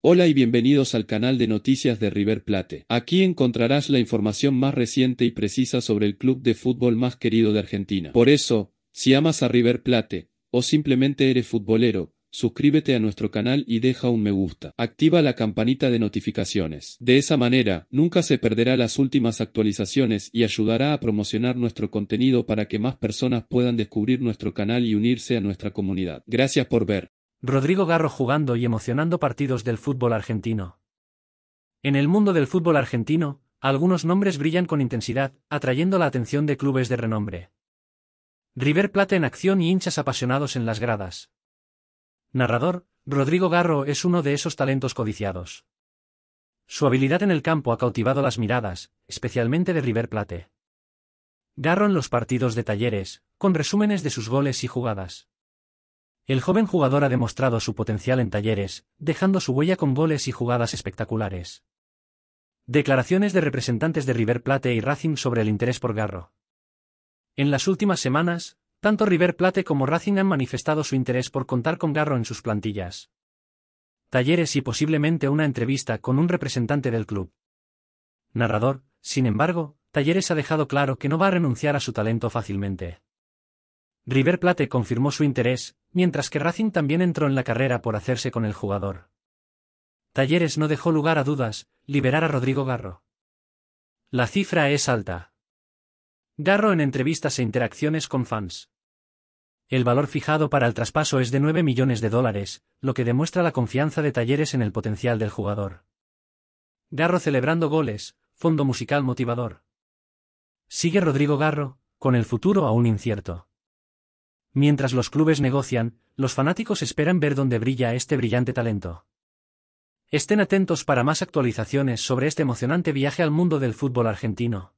Hola y bienvenidos al canal de noticias de River Plate. Aquí encontrarás la información más reciente y precisa sobre el club de fútbol más querido de Argentina. Por eso, si amas a River Plate, o simplemente eres futbolero, suscríbete a nuestro canal y deja un me gusta. Activa la campanita de notificaciones. De esa manera, nunca se perderá las últimas actualizaciones y ayudará a promocionar nuestro contenido para que más personas puedan descubrir nuestro canal y unirse a nuestra comunidad. Gracias por ver. Rodrigo Garro jugando y emocionando partidos del fútbol argentino. En el mundo del fútbol argentino, algunos nombres brillan con intensidad, atrayendo la atención de clubes de renombre. River Plate en acción y hinchas apasionados en las gradas. Narrador, Rodrigo Garro es uno de esos talentos codiciados. Su habilidad en el campo ha cautivado las miradas, especialmente de River Plate. Garro en los partidos de talleres, con resúmenes de sus goles y jugadas. El joven jugador ha demostrado su potencial en talleres, dejando su huella con goles y jugadas espectaculares. Declaraciones de representantes de River Plate y Racing sobre el interés por Garro. En las últimas semanas, tanto River Plate como Racing han manifestado su interés por contar con Garro en sus plantillas. Talleres y posiblemente una entrevista con un representante del club. Narrador, sin embargo, Talleres ha dejado claro que no va a renunciar a su talento fácilmente. River Plate confirmó su interés, mientras que Racing también entró en la carrera por hacerse con el jugador. Talleres no dejó lugar a dudas, liberar a Rodrigo Garro. La cifra es alta. Garro en entrevistas e interacciones con fans. El valor fijado para el traspaso es de 9 millones de dólares, lo que demuestra la confianza de Talleres en el potencial del jugador. Garro celebrando goles, fondo musical motivador. Sigue Rodrigo Garro, con el futuro aún incierto. Mientras los clubes negocian, los fanáticos esperan ver dónde brilla este brillante talento. Estén atentos para más actualizaciones sobre este emocionante viaje al mundo del fútbol argentino.